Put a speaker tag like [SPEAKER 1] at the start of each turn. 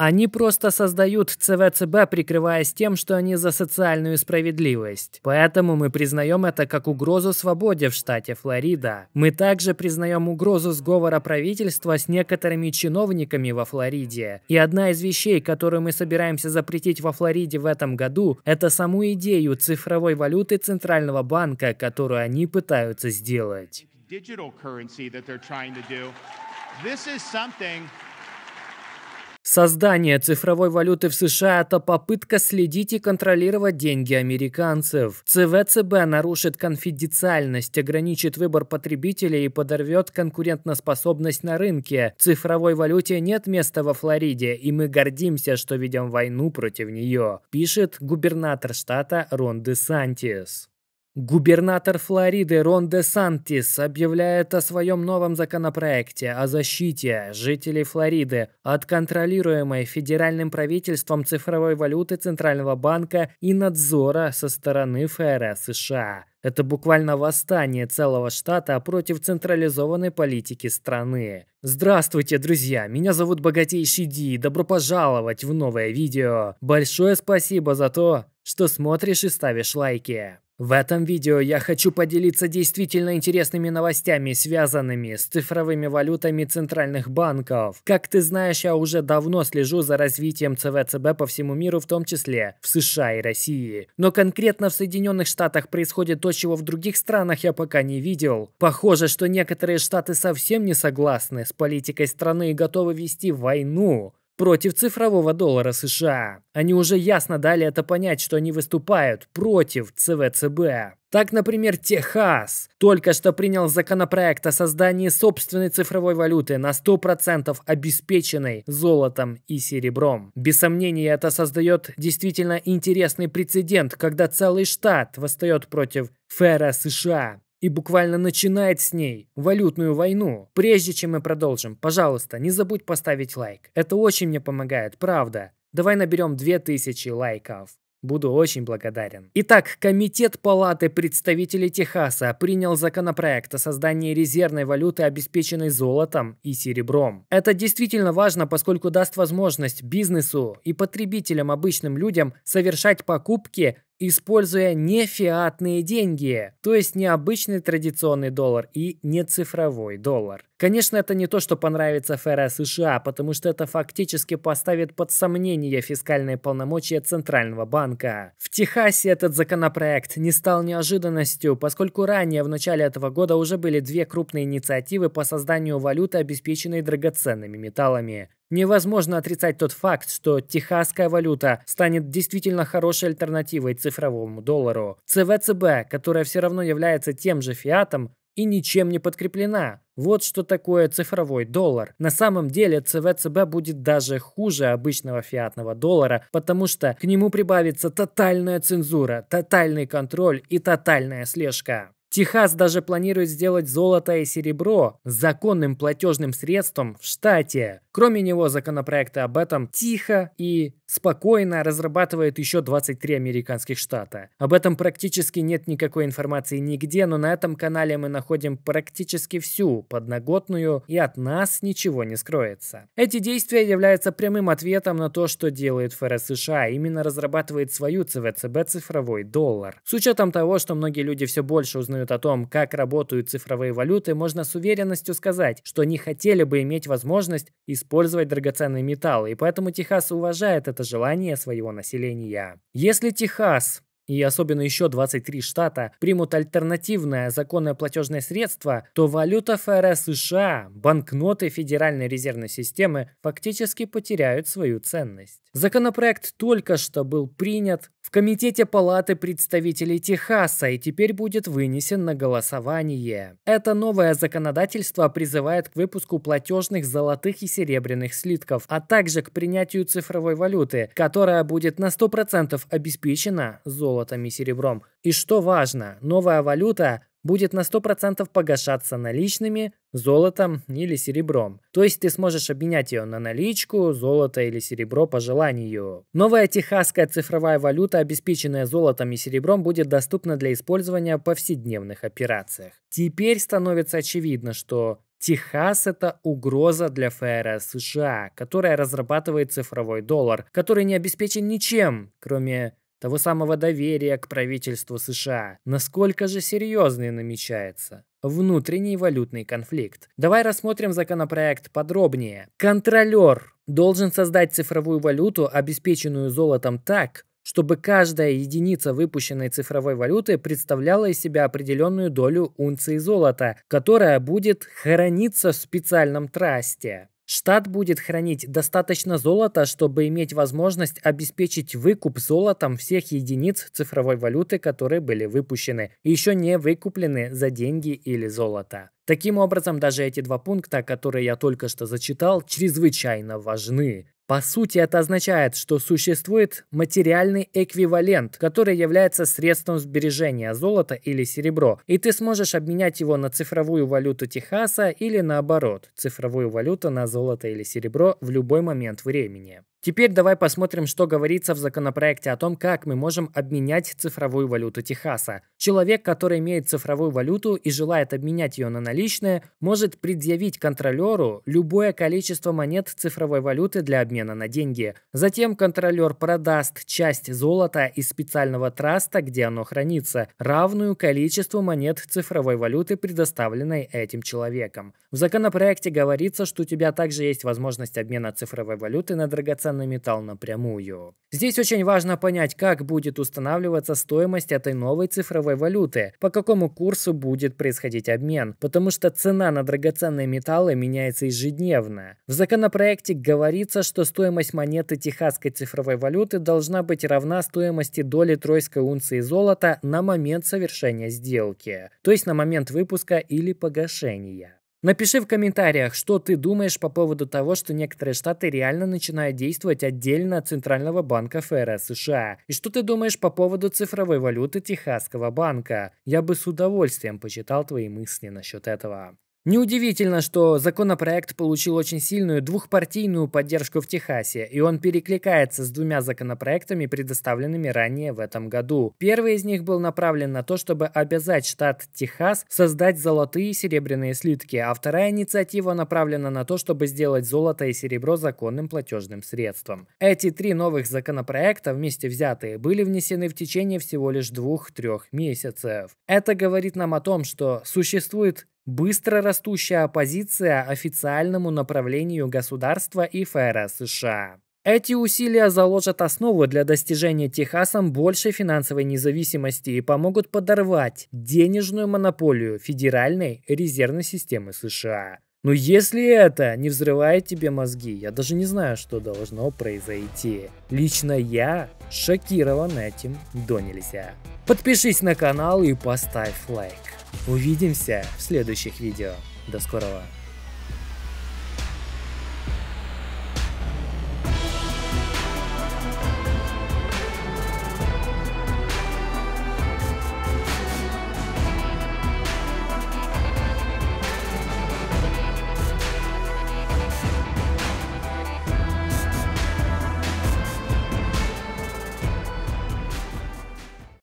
[SPEAKER 1] Они просто создают ЦВЦБ, прикрываясь тем, что они за социальную справедливость. Поэтому мы признаем это как угрозу свободе в штате Флорида. Мы также признаем угрозу сговора правительства с некоторыми чиновниками во Флориде. И одна из вещей, которую мы собираемся запретить во Флориде в этом году, это саму идею цифровой валюты Центрального банка, которую они пытаются сделать. Создание цифровой валюты в США – это попытка следить и контролировать деньги американцев. ЦВЦБ нарушит конфиденциальность, ограничит выбор потребителей и подорвет конкурентоспособность на рынке. цифровой валюте нет места во Флориде, и мы гордимся, что ведем войну против нее, пишет губернатор штата Рон Десантис. Губернатор Флориды Рон де Сантис объявляет о своем новом законопроекте о защите жителей Флориды от контролируемой федеральным правительством цифровой валюты Центрального банка и надзора со стороны ФРС США. Это буквально восстание целого штата против централизованной политики страны. Здравствуйте, друзья! Меня зовут Богатейший Ди. Добро пожаловать в новое видео. Большое спасибо за то, что смотришь и ставишь лайки. В этом видео я хочу поделиться действительно интересными новостями, связанными с цифровыми валютами центральных банков. Как ты знаешь, я уже давно слежу за развитием ЦВЦБ по всему миру, в том числе в США и России. Но конкретно в Соединенных Штатах происходит то, чего в других странах я пока не видел. Похоже, что некоторые штаты совсем не согласны с политикой страны и готовы вести войну против цифрового доллара США. Они уже ясно дали это понять, что они выступают против ЦВЦБ. Так, например, Техас только что принял законопроект о создании собственной цифровой валюты на 100% обеспеченной золотом и серебром. Без сомнения, это создает действительно интересный прецедент, когда целый штат восстает против ФРС США и буквально начинает с ней валютную войну. Прежде чем мы продолжим, пожалуйста, не забудь поставить лайк. Это очень мне помогает, правда. Давай наберем 2000 лайков. Буду очень благодарен. Итак, Комитет Палаты представителей Техаса принял законопроект о создании резервной валюты, обеспеченной золотом и серебром. Это действительно важно, поскольку даст возможность бизнесу и потребителям, обычным людям совершать покупки используя не фиатные деньги, то есть не обычный традиционный доллар и не цифровой доллар. Конечно, это не то, что понравится ФРС США, потому что это фактически поставит под сомнение фискальные полномочия Центрального банка. В Техасе этот законопроект не стал неожиданностью, поскольку ранее в начале этого года уже были две крупные инициативы по созданию валюты, обеспеченной драгоценными металлами. Невозможно отрицать тот факт, что техасская валюта станет действительно хорошей альтернативой цифровому доллару. ЦВЦБ, которая все равно является тем же фиатом, и ничем не подкреплена. Вот что такое цифровой доллар. На самом деле ЦВЦБ будет даже хуже обычного фиатного доллара, потому что к нему прибавится тотальная цензура, тотальный контроль и тотальная слежка. Техас даже планирует сделать золото и серебро законным платежным средством в штате. Кроме него, законопроекты об этом тихо и спокойно разрабатывают еще 23 американских штата. Об этом практически нет никакой информации нигде, но на этом канале мы находим практически всю подноготную, и от нас ничего не скроется. Эти действия являются прямым ответом на то, что делает ФРС США, а именно разрабатывает свою ЦВЦБ цифровой доллар. С учетом того, что многие люди все больше узнают о том, как работают цифровые валюты, можно с уверенностью сказать, что они хотели бы иметь возможность использовать использовать драгоценные металлы, и поэтому Техас уважает это желание своего населения. Если Техас и особенно еще 23 штата примут альтернативное законное платежное средство, то валюта ФРС США, банкноты Федеральной резервной системы фактически потеряют свою ценность. Законопроект только что был принят в Комитете Палаты представителей Техаса и теперь будет вынесен на голосование. Это новое законодательство призывает к выпуску платежных золотых и серебряных слитков, а также к принятию цифровой валюты, которая будет на 100% обеспечена золотом золотом и серебром. И что важно, новая валюта будет на 100% погашаться наличными, золотом или серебром. То есть ты сможешь обменять ее на наличку, золото или серебро по желанию. Новая техасская цифровая валюта, обеспеченная золотом и серебром, будет доступна для использования в повседневных операциях. Теперь становится очевидно, что Техас – это угроза для ФРС США, которая разрабатывает цифровой доллар, который не обеспечен ничем, кроме того самого доверия к правительству США. Насколько же серьезный намечается? Внутренний валютный конфликт. Давай рассмотрим законопроект подробнее. Контролер должен создать цифровую валюту, обеспеченную золотом так, чтобы каждая единица выпущенной цифровой валюты представляла из себя определенную долю унции золота, которая будет храниться в специальном трасте. Штат будет хранить достаточно золота, чтобы иметь возможность обеспечить выкуп золотом всех единиц цифровой валюты, которые были выпущены и еще не выкуплены за деньги или золото. Таким образом, даже эти два пункта, которые я только что зачитал, чрезвычайно важны. По сути, это означает, что существует материальный эквивалент, который является средством сбережения золота или серебро, и ты сможешь обменять его на цифровую валюту Техаса или наоборот, цифровую валюту на золото или серебро в любой момент времени. Теперь давай посмотрим, что говорится в законопроекте о том, как мы можем обменять цифровую валюту Техаса. Человек, который имеет цифровую валюту и желает обменять ее на наличные, может предъявить контролеру любое количество монет цифровой валюты для обмена на деньги. Затем контролер продаст часть золота из специального траста, где оно хранится, равную количеству монет цифровой валюты, предоставленной этим человеком. В законопроекте говорится, что у тебя также есть возможность обмена цифровой валюты на драгоценные опираться на металл напрямую. Здесь очень важно понять, как будет устанавливаться стоимость этой новой цифровой валюты, по какому курсу будет происходить обмен, потому что цена на драгоценные металлы меняется ежедневно. В законопроекте говорится, что стоимость монеты техасской цифровой валюты должна быть равна стоимости доли тройской унции золота на момент совершения сделки, то есть на момент выпуска или погашения. Напиши в комментариях, что ты думаешь по поводу того, что некоторые штаты реально начинают действовать отдельно от Центрального банка ФРС США. И что ты думаешь по поводу цифровой валюты Техасского банка. Я бы с удовольствием почитал твои мысли насчет этого. Неудивительно, что законопроект получил очень сильную двухпартийную поддержку в Техасе, и он перекликается с двумя законопроектами, предоставленными ранее в этом году. Первый из них был направлен на то, чтобы обязать штат Техас создать золотые и серебряные слитки, а вторая инициатива направлена на то, чтобы сделать золото и серебро законным платежным средством. Эти три новых законопроекта, вместе взятые, были внесены в течение всего лишь двух-трех месяцев. Это говорит нам о том, что существует быстро растущая оппозиция официальному направлению государства и ФРС США. Эти усилия заложат основу для достижения Техасом большей финансовой независимости и помогут подорвать денежную монополию Федеральной резервной системы США. Но если это не взрывает тебе мозги, я даже не знаю, что должно произойти. Лично я Шокирован этим до нельзя. Подпишись на канал и поставь лайк. Увидимся в следующих видео. До скорого.